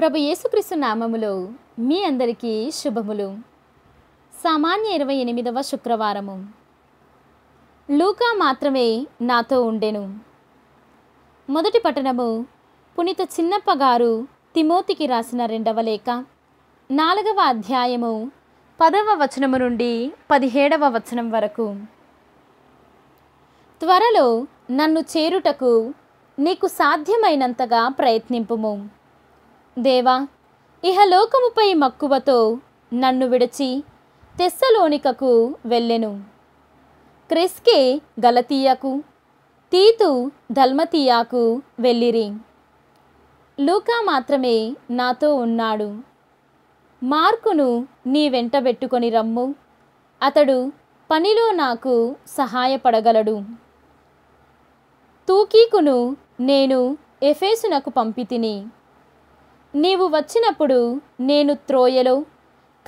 ప్రభు యేసుక్రీస్తు నామములో మీ అందరికీ శుభములు సామాన్య ఇరవై ఎనిమిదవ శుక్రవారము లూకా మాత్రమే నాతో ఉండెను మొదటి పట్టణము పునీత చిన్నప్ప గారు తిమోతికి రాసిన రెండవ లేఖ నాలుగవ అధ్యాయము పదవ వచనము నుండి పదిహేడవ వచనం వరకు త్వరలో నన్ను చేరుటకు నీకు సాధ్యమైనంతగా ప్రయత్నింపుము దేవా ఇహలోకముపై మక్కువతో నన్ను విడచి తెస్సలోనికకు వెళ్ళెను క్రిస్కే గలతీయకు తీతు ధల్మతీయాకు వెళ్ళిరి లూకా మాత్రమే నాతో ఉన్నాడు మార్కును నీ వెంటబెట్టుకొని రమ్ము అతడు పనిలో నాకు సహాయపడగలడు తూకీకును నేను ఎఫేసునకు పంపితిని నీవు వచ్చినప్పుడు నేను త్రోయలో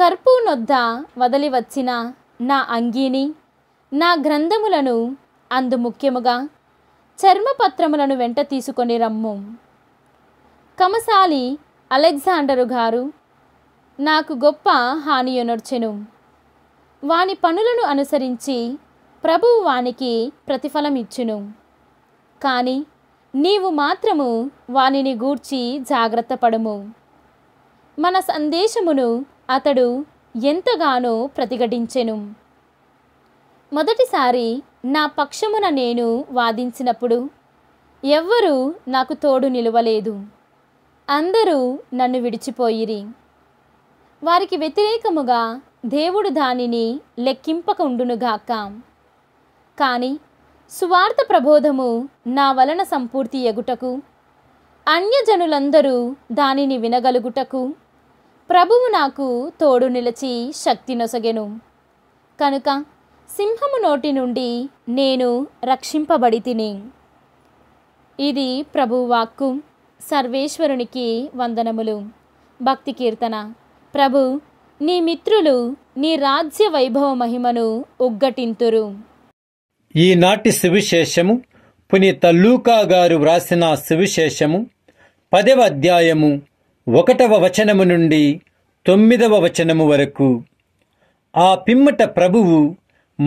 కర్పూనొద్ద వదలి వచ్చిన నా అంగీని నా గ్రంథములను అందు ముఖ్యముగా చర్మపత్రములను వెంట తీసుకొని రమ్ము కమసాలి అలెగ్జాండరు గారు నాకు గొప్ప హానియునొర్చెను వాని పనులను అనుసరించి ప్రభువు వానికి ప్రతిఫలం ఇచ్చును కానీ నీవు మాత్రము వానిని గూర్చి జాగ్రత్త పడము మన సందేశమును అతడు ఎంతగానో ప్రతిఘటించెను మొదటిసారి నా పక్షమున నేను వాదించినప్పుడు ఎవ్వరూ నాకు తోడు నిలవలేదు అందరూ నన్ను విడిచిపోయిరి వారికి వ్యతిరేకముగా దేవుడు దానిని లెక్కింపకుండునుగాక కానీ సువార్త ప్రబోధము నా వలన సంపూర్తి ఎగుటకు అన్యజనులందరూ దానిని వినగలుగుటకు ప్రభువు నాకు తోడు నిలిచి శక్తి నొసగెను కనుక సింహము నోటి నుండి నేను రక్షింపబడి తిని ఇది ప్రభువాక్కు సర్వేశ్వరునికి వందనములు భక్తి కీర్తన ప్రభు నీ మిత్రులు నీ రాజ్య వైభవ మహిమను ఉగ్గటింతురు ఈనాటి సువిశేషము పునీత లూకా గారు వ్రాసిన సువిశేషము పదవ అధ్యాయము ఒకటవ వచనము నుండి తొమ్మిదవ వచనము వరకు ఆ పిమ్మట ప్రభువు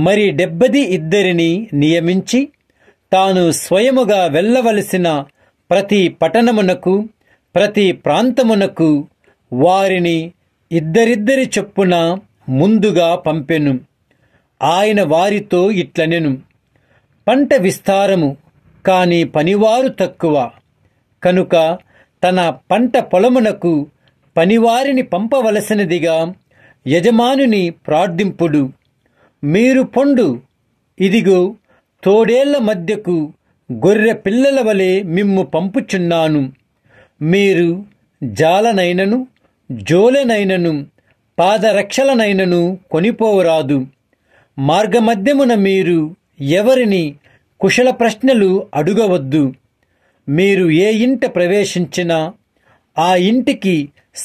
మరి డెబ్బది ఇద్దరిని నియమించి తాను స్వయముగా వెళ్ళవలసిన ప్రతి పట్టణమునకు ప్రతి ప్రాంతమునకు వారిని ఇద్దరిద్దరి చొప్పున ముందుగా పంపెను ఆయన వారితో ఇట్లనెను పంట విస్తారము కాని పనివారు తక్కువ కనుక తన పంట పొలమునకు పనివారిని పంపవలసినదిగా యజమానుని ప్రార్థింపుడు మీరు పొండు ఇదిగో తోడేళ్ల మధ్యకు గొర్రె పిల్లల వలె మిమ్ము పంపుచున్నాను మీరు జాలనైనను జోలెనైనను పాదరక్షలనైనను కొనిపోరాదు మార్గమధ్యమున మీరు ఎవరిని కుశల ప్రశ్నలు అడుగవద్దు మీరు ఏ ఇంట ప్రవేశించినా ఆ ఇంటికి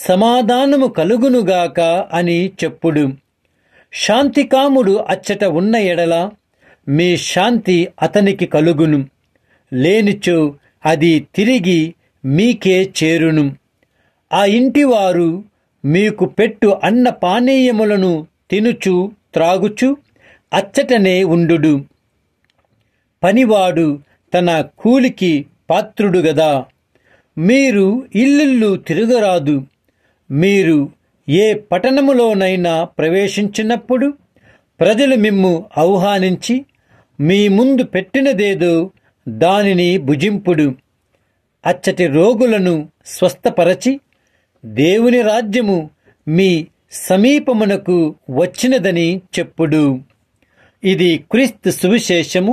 సమాధానము కలుగునుగాక అని చెప్పుడు శాంతికాముడు అచ్చట ఉన్న ఎడల మీ శాంతి అతనికి కలుగును లేనిచో అది తిరిగి మీకే చేరును ఆ ఇంటివారు మీకు పెట్టు అన్న పానీయములను తినుచు త్రాగుచు అచ్చటనే ఉండుడు పనివాడు తన కూలికి పాత్రుడు గదా మీరు ఇల్లుళ్ళు తిరగరాదు మీరు ఏ పట్టణములోనైనా ప్రవేశించినప్పుడు ప్రజలు మిమ్ము ఆహ్వానించి మీ ముందు పెట్టినదేదో దానిని భుజింపుడు అచ్చటి రోగులను స్వస్థపరచి దేవుని రాజ్యము మీ సమీపమునకు వచ్చినదని చెప్పుడు ఇది క్రీస్తు సువిశేషము